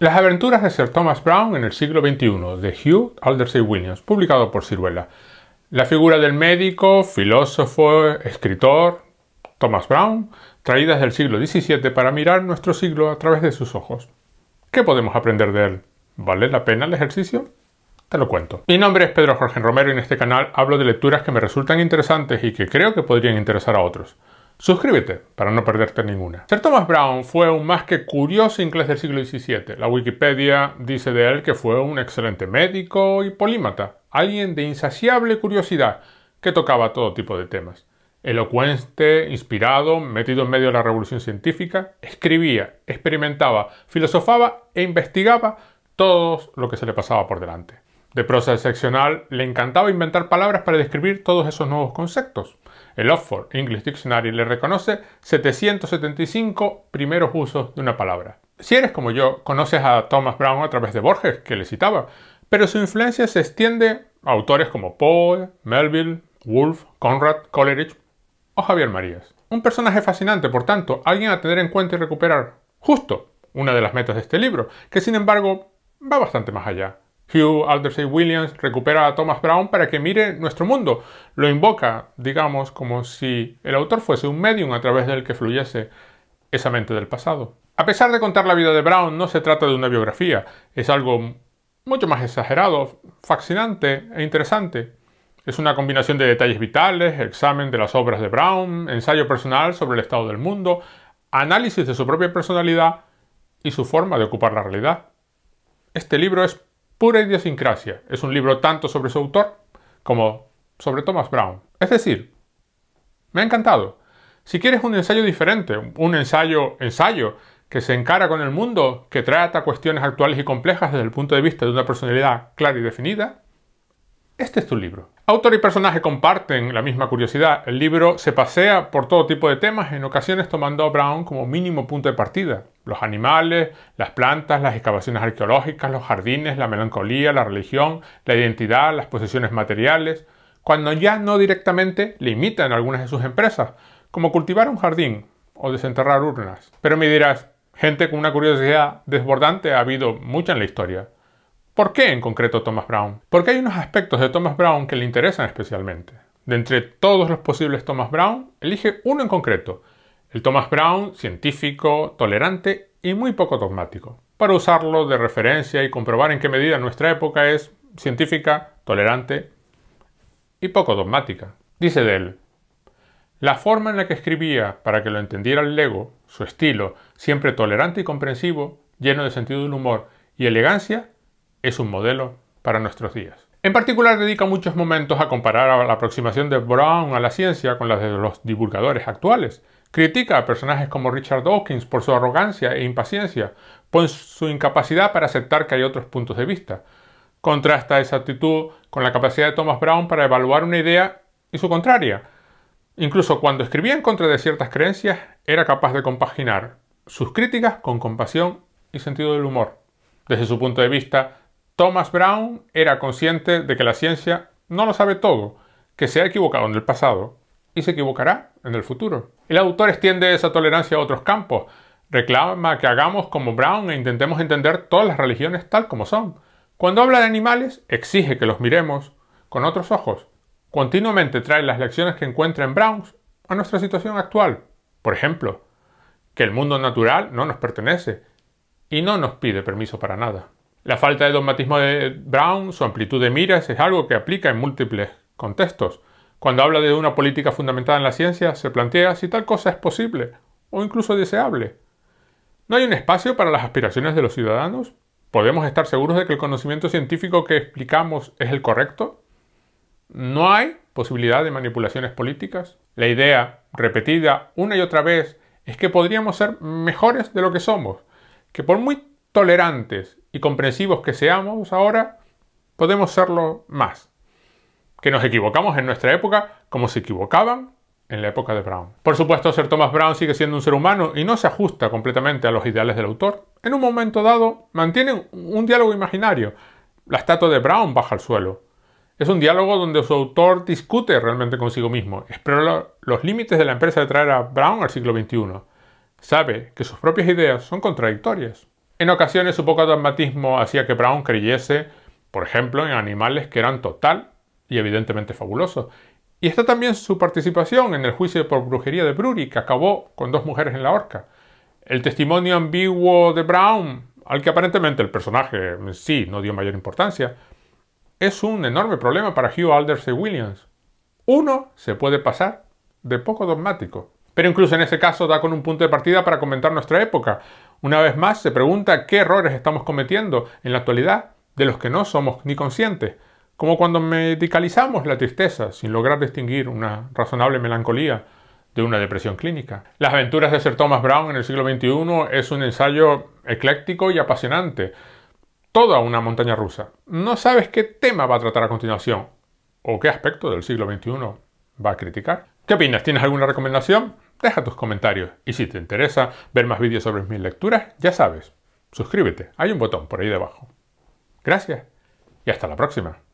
Las aventuras de Sir Thomas Brown en el siglo XXI de Hugh Aldersey Williams, publicado por Ciruela. La figura del médico, filósofo, escritor Thomas Brown, traídas del siglo XVII para mirar nuestro siglo a través de sus ojos. ¿Qué podemos aprender de él? ¿Vale la pena el ejercicio? Te lo cuento. Mi nombre es Pedro Jorge Romero y en este canal hablo de lecturas que me resultan interesantes y que creo que podrían interesar a otros. Suscríbete para no perderte ninguna. Sir Thomas Brown fue un más que curioso inglés del siglo XVII. La Wikipedia dice de él que fue un excelente médico y polímata, alguien de insaciable curiosidad que tocaba todo tipo de temas. Elocuente, inspirado, metido en medio de la revolución científica, escribía, experimentaba, filosofaba e investigaba todo lo que se le pasaba por delante. De prosa excepcional, le encantaba inventar palabras para describir todos esos nuevos conceptos el Oxford English Dictionary le reconoce 775 primeros usos de una palabra. Si eres como yo, conoces a Thomas Brown a través de Borges, que le citaba, pero su influencia se extiende a autores como Poe, Melville, Woolf, Conrad, Coleridge o Javier Marías. Un personaje fascinante, por tanto, alguien a tener en cuenta y recuperar. Justo, una de las metas de este libro, que sin embargo va bastante más allá. Hugh Aldersey Williams recupera a Thomas Brown para que mire nuestro mundo. Lo invoca, digamos, como si el autor fuese un medium a través del que fluyese esa mente del pasado. A pesar de contar la vida de Brown, no se trata de una biografía, es algo mucho más exagerado, fascinante e interesante. Es una combinación de detalles vitales, examen de las obras de Brown, ensayo personal sobre el estado del mundo, análisis de su propia personalidad y su forma de ocupar la realidad. Este libro es pura idiosincrasia. Es un libro tanto sobre su autor como sobre Thomas Brown. Es decir, me ha encantado. Si quieres un ensayo diferente, un ensayo ensayo que se encara con el mundo, que trata cuestiones actuales y complejas desde el punto de vista de una personalidad clara y definida, este es tu libro. Autor y personaje comparten la misma curiosidad. El libro se pasea por todo tipo de temas, en ocasiones tomando a Brown como mínimo punto de partida. Los animales, las plantas, las excavaciones arqueológicas, los jardines, la melancolía, la religión, la identidad, las posesiones materiales, cuando ya no directamente le imitan algunas de sus empresas, como cultivar un jardín o desenterrar urnas. Pero me dirás, gente con una curiosidad desbordante ha habido mucha en la historia. ¿Por qué en concreto Thomas Brown? Porque hay unos aspectos de Thomas Brown que le interesan especialmente. De entre todos los posibles Thomas Brown, elige uno en concreto, el Thomas Brown científico, tolerante y muy poco dogmático, para usarlo de referencia y comprobar en qué medida nuestra época es científica, tolerante y poco dogmática. Dice de él, la forma en la que escribía para que lo entendiera el lego, su estilo, siempre tolerante y comprensivo, lleno de sentido del humor y elegancia, es un modelo para nuestros días. En particular dedica muchos momentos a comparar la aproximación de Brown a la ciencia con la de los divulgadores actuales. Critica a personajes como Richard Dawkins por su arrogancia e impaciencia, por su incapacidad para aceptar que hay otros puntos de vista. Contrasta esa actitud con la capacidad de Thomas Brown para evaluar una idea y su contraria. Incluso cuando escribía en contra de ciertas creencias, era capaz de compaginar sus críticas con compasión y sentido del humor. Desde su punto de vista, Thomas Brown era consciente de que la ciencia no lo sabe todo, que se ha equivocado en el pasado y se equivocará en el futuro. El autor extiende esa tolerancia a otros campos, reclama que hagamos como Brown e intentemos entender todas las religiones tal como son. Cuando habla de animales, exige que los miremos con otros ojos. Continuamente trae las lecciones que encuentra en Brown a nuestra situación actual. Por ejemplo, que el mundo natural no nos pertenece y no nos pide permiso para nada. La falta de dogmatismo de Brown, su amplitud de miras, es algo que aplica en múltiples contextos. Cuando habla de una política fundamentada en la ciencia, se plantea si tal cosa es posible o incluso deseable. ¿No hay un espacio para las aspiraciones de los ciudadanos? ¿Podemos estar seguros de que el conocimiento científico que explicamos es el correcto? ¿No hay posibilidad de manipulaciones políticas? La idea, repetida una y otra vez, es que podríamos ser mejores de lo que somos, que por muy tolerantes y comprensivos que seamos ahora, podemos serlo más. Que nos equivocamos en nuestra época como se equivocaban en la época de Brown. Por supuesto, ser Thomas Brown sigue siendo un ser humano y no se ajusta completamente a los ideales del autor. En un momento dado, mantienen un diálogo imaginario. La estatua de Brown baja al suelo. Es un diálogo donde su autor discute realmente consigo mismo, explora los límites de la empresa de traer a Brown al siglo XXI. Sabe que sus propias ideas son contradictorias. En ocasiones su poco dogmatismo hacía que Brown creyese, por ejemplo, en animales que eran total y evidentemente fabulosos. Y está también su participación en el juicio por brujería de Brury, que acabó con dos mujeres en la horca. El testimonio ambiguo de Brown, al que aparentemente el personaje sí no dio mayor importancia, es un enorme problema para Hugh y Williams. Uno se puede pasar de poco dogmático. Pero incluso en ese caso da con un punto de partida para comentar nuestra época, una vez más, se pregunta qué errores estamos cometiendo en la actualidad de los que no somos ni conscientes, como cuando medicalizamos la tristeza sin lograr distinguir una razonable melancolía de una depresión clínica. Las aventuras de Sir Thomas Brown en el siglo XXI es un ensayo ecléctico y apasionante, toda una montaña rusa. No sabes qué tema va a tratar a continuación o qué aspecto del siglo XXI va a criticar. ¿Qué opinas? ¿Tienes alguna recomendación? deja tus comentarios y si te interesa ver más vídeos sobre mis lecturas, ya sabes, suscríbete, hay un botón por ahí debajo. Gracias y hasta la próxima.